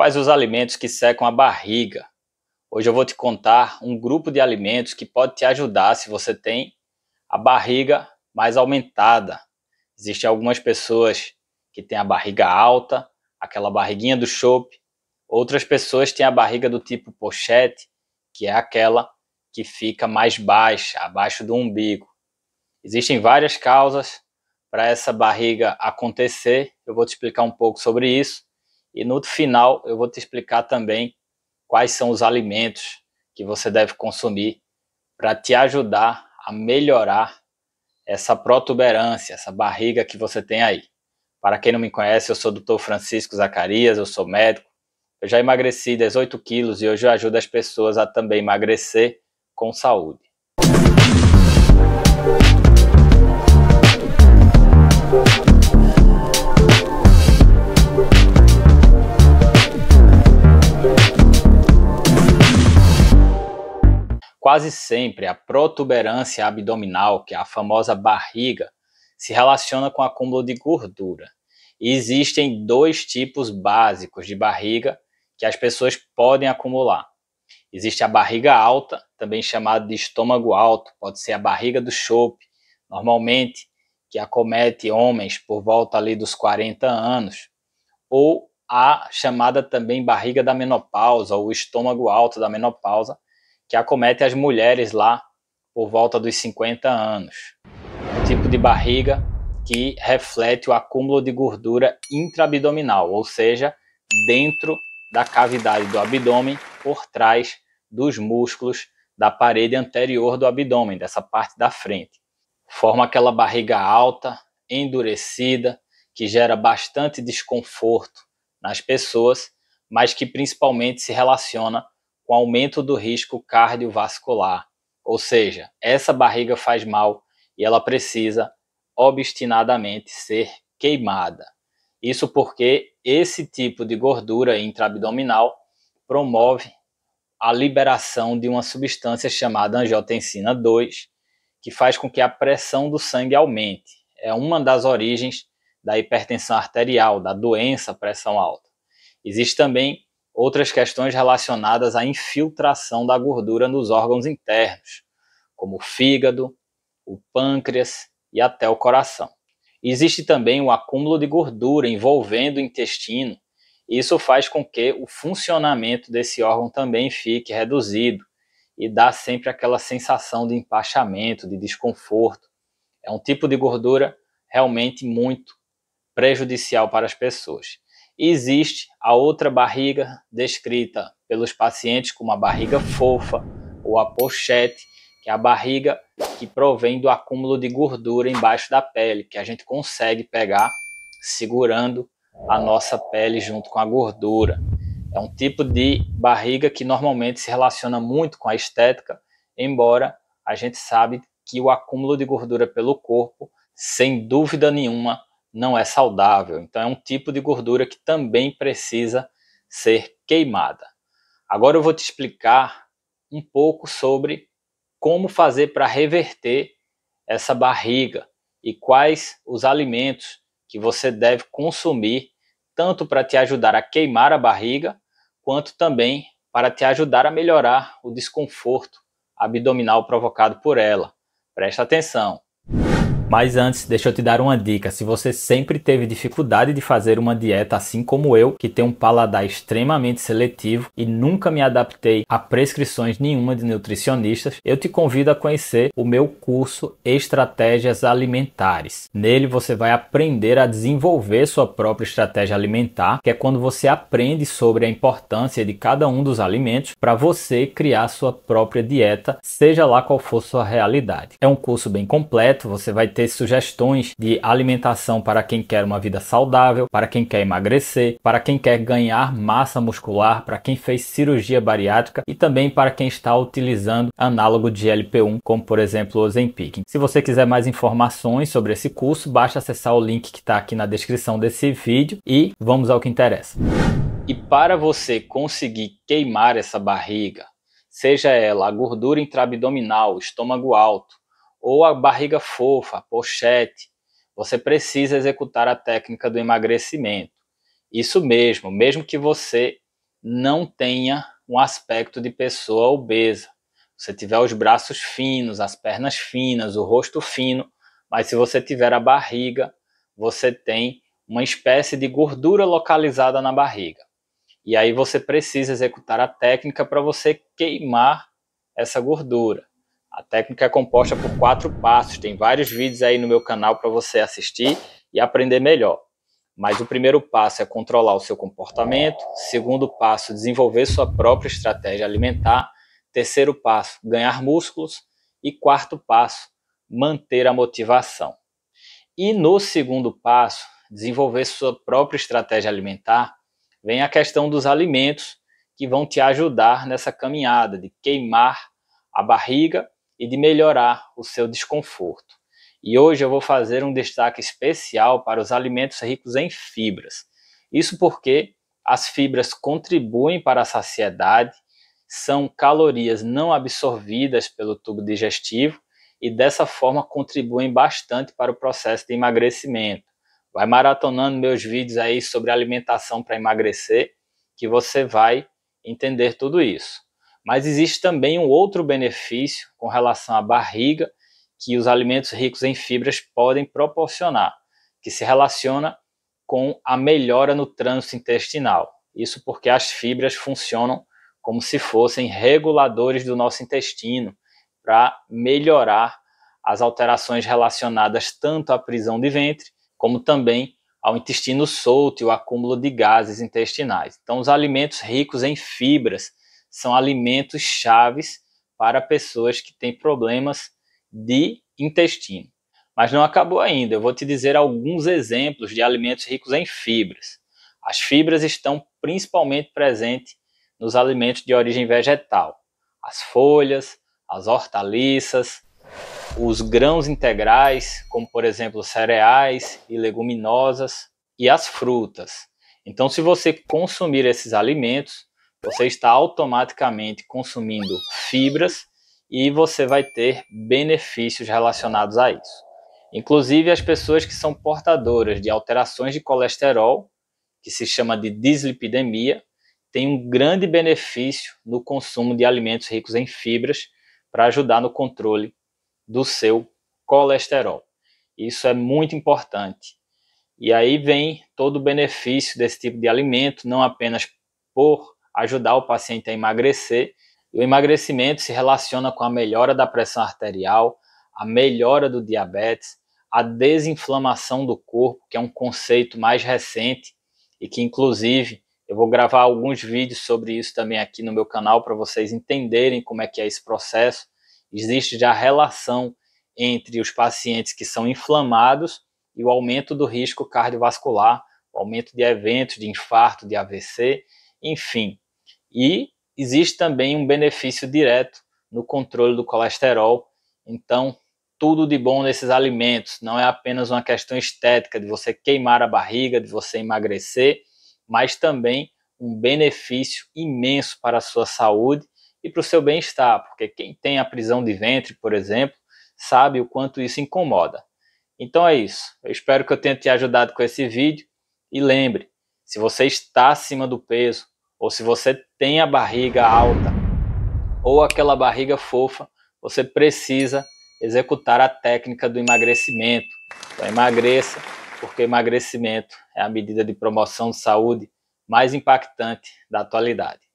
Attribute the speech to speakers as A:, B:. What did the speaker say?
A: Quais os alimentos que secam a barriga? Hoje eu vou te contar um grupo de alimentos que pode te ajudar se você tem a barriga mais aumentada. Existem algumas pessoas que têm a barriga alta, aquela barriguinha do chope. Outras pessoas têm a barriga do tipo pochete, que é aquela que fica mais baixa, abaixo do umbigo. Existem várias causas para essa barriga acontecer. Eu vou te explicar um pouco sobre isso e no final eu vou te explicar também quais são os alimentos que você deve consumir para te ajudar a melhorar essa protuberância, essa barriga que você tem aí. Para quem não me conhece, eu sou o Dr. Francisco Zacarias, eu sou médico. Eu já emagreci 18 quilos e hoje eu ajudo as pessoas a também emagrecer com saúde. Quase sempre, a protuberância abdominal, que é a famosa barriga, se relaciona com acúmulo de gordura. E existem dois tipos básicos de barriga que as pessoas podem acumular. Existe a barriga alta, também chamada de estômago alto, pode ser a barriga do chope, normalmente que acomete homens por volta ali dos 40 anos, ou a chamada também barriga da menopausa, ou estômago alto da menopausa, que acomete as mulheres lá por volta dos 50 anos. Um tipo de barriga que reflete o acúmulo de gordura intraabdominal, ou seja, dentro da cavidade do abdômen, por trás dos músculos da parede anterior do abdômen, dessa parte da frente. Forma aquela barriga alta, endurecida, que gera bastante desconforto nas pessoas, mas que principalmente se relaciona com aumento do risco cardiovascular. Ou seja, essa barriga faz mal e ela precisa obstinadamente ser queimada. Isso porque esse tipo de gordura intraabdominal promove a liberação de uma substância chamada angiotensina 2, que faz com que a pressão do sangue aumente. É uma das origens da hipertensão arterial, da doença pressão alta. Existe também outras questões relacionadas à infiltração da gordura nos órgãos internos, como o fígado, o pâncreas e até o coração. Existe também o acúmulo de gordura envolvendo o intestino, e isso faz com que o funcionamento desse órgão também fique reduzido e dá sempre aquela sensação de empachamento, de desconforto. É um tipo de gordura realmente muito prejudicial para as pessoas existe a outra barriga descrita pelos pacientes como a barriga fofa ou a pochete, que é a barriga que provém do acúmulo de gordura embaixo da pele, que a gente consegue pegar segurando a nossa pele junto com a gordura. É um tipo de barriga que normalmente se relaciona muito com a estética, embora a gente sabe que o acúmulo de gordura pelo corpo, sem dúvida nenhuma, não é saudável. Então, é um tipo de gordura que também precisa ser queimada. Agora, eu vou te explicar um pouco sobre como fazer para reverter essa barriga e quais os alimentos que você deve consumir, tanto para te ajudar a queimar a barriga, quanto também para te ajudar a melhorar o desconforto abdominal provocado por ela. Presta atenção! Mas antes, deixa eu te dar uma dica. Se você sempre teve dificuldade de fazer uma dieta assim como eu, que tem um paladar extremamente seletivo e nunca me adaptei a prescrições nenhuma de nutricionistas, eu te convido a conhecer o meu curso Estratégias Alimentares. Nele você vai aprender a desenvolver sua própria estratégia alimentar, que é quando você aprende sobre a importância de cada um dos alimentos para você criar sua própria dieta, seja lá qual for sua realidade. É um curso bem completo, você vai ter sugestões de alimentação para quem quer uma vida saudável, para quem quer emagrecer, para quem quer ganhar massa muscular, para quem fez cirurgia bariátrica e também para quem está utilizando análogo de lp 1 como por exemplo o Ozempic. Se você quiser mais informações sobre esse curso, basta acessar o link que está aqui na descrição desse vídeo e vamos ao que interessa. E para você conseguir queimar essa barriga, seja ela a gordura intraabdominal, estômago alto, ou a barriga fofa, a pochete. Você precisa executar a técnica do emagrecimento. Isso mesmo, mesmo que você não tenha um aspecto de pessoa obesa. Você tiver os braços finos, as pernas finas, o rosto fino, mas se você tiver a barriga, você tem uma espécie de gordura localizada na barriga. E aí você precisa executar a técnica para você queimar essa gordura. A técnica é composta por quatro passos. Tem vários vídeos aí no meu canal para você assistir e aprender melhor. Mas o primeiro passo é controlar o seu comportamento. Segundo passo, desenvolver sua própria estratégia alimentar. Terceiro passo, ganhar músculos. E quarto passo, manter a motivação. E no segundo passo, desenvolver sua própria estratégia alimentar, vem a questão dos alimentos que vão te ajudar nessa caminhada de queimar a barriga e de melhorar o seu desconforto. E hoje eu vou fazer um destaque especial para os alimentos ricos em fibras. Isso porque as fibras contribuem para a saciedade, são calorias não absorvidas pelo tubo digestivo e dessa forma contribuem bastante para o processo de emagrecimento. Vai maratonando meus vídeos aí sobre alimentação para emagrecer, que você vai entender tudo isso. Mas existe também um outro benefício com relação à barriga que os alimentos ricos em fibras podem proporcionar, que se relaciona com a melhora no trânsito intestinal. Isso porque as fibras funcionam como se fossem reguladores do nosso intestino para melhorar as alterações relacionadas tanto à prisão de ventre, como também ao intestino solto e o acúmulo de gases intestinais. Então, os alimentos ricos em fibras são alimentos chaves para pessoas que têm problemas de intestino. Mas não acabou ainda, eu vou te dizer alguns exemplos de alimentos ricos em fibras. As fibras estão principalmente presentes nos alimentos de origem vegetal, as folhas, as hortaliças, os grãos integrais, como por exemplo cereais e leguminosas, e as frutas. Então, se você consumir esses alimentos, você está automaticamente consumindo fibras e você vai ter benefícios relacionados a isso. Inclusive, as pessoas que são portadoras de alterações de colesterol, que se chama de dislipidemia, têm um grande benefício no consumo de alimentos ricos em fibras para ajudar no controle do seu colesterol. Isso é muito importante. E aí vem todo o benefício desse tipo de alimento, não apenas por ajudar o paciente a emagrecer. o emagrecimento se relaciona com a melhora da pressão arterial, a melhora do diabetes, a desinflamação do corpo, que é um conceito mais recente e que, inclusive, eu vou gravar alguns vídeos sobre isso também aqui no meu canal para vocês entenderem como é que é esse processo. Existe já relação entre os pacientes que são inflamados e o aumento do risco cardiovascular, o aumento de eventos de infarto, de AVC, enfim, e existe também um benefício direto no controle do colesterol. Então, tudo de bom nesses alimentos. Não é apenas uma questão estética de você queimar a barriga, de você emagrecer, mas também um benefício imenso para a sua saúde e para o seu bem-estar, porque quem tem a prisão de ventre, por exemplo, sabe o quanto isso incomoda. Então é isso. Eu espero que eu tenha te ajudado com esse vídeo e lembre, se você está acima do peso, ou se você tem a barriga alta ou aquela barriga fofa, você precisa executar a técnica do emagrecimento. Então, emagreça, porque emagrecimento é a medida de promoção de saúde mais impactante da atualidade.